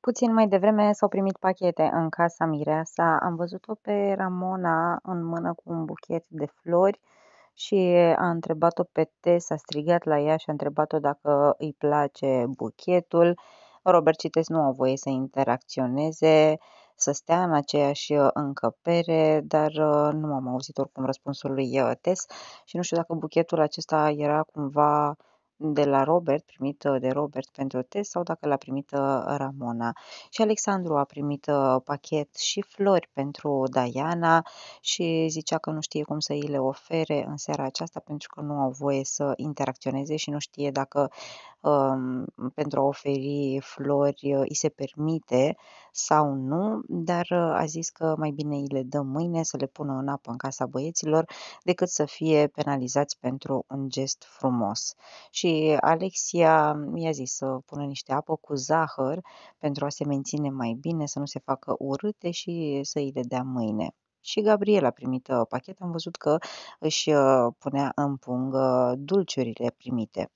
Puțin mai devreme s-au primit pachete în casa Mireasa, am văzut-o pe Ramona în mână cu un buchet de flori și a întrebat-o pe Tess, a strigat la ea și a întrebat-o dacă îi place buchetul. Robert Cites nu a voie să interacționeze, să stea în aceeași încăpere, dar uh, nu am auzit oricum răspunsul lui Tess și nu știu dacă buchetul acesta era cumva de la Robert, primită de Robert pentru test sau dacă l-a primit uh, Ramona. Și Alexandru a primit uh, pachet și flori pentru Diana și zicea că nu știe cum să îi le ofere în seara aceasta pentru că nu au voie să interacționeze și nu știe dacă Um, pentru a oferi flori îi uh, se permite sau nu, dar uh, a zis că mai bine îi le dăm mâine să le pună în apă în casa băieților decât să fie penalizați pentru un gest frumos. Și Alexia mi a zis să pună niște apă cu zahăr pentru a se menține mai bine, să nu se facă urâte și să îi le dea mâine. Și Gabriela a primit uh, pachet, am văzut că își punea în pungă dulciurile primite.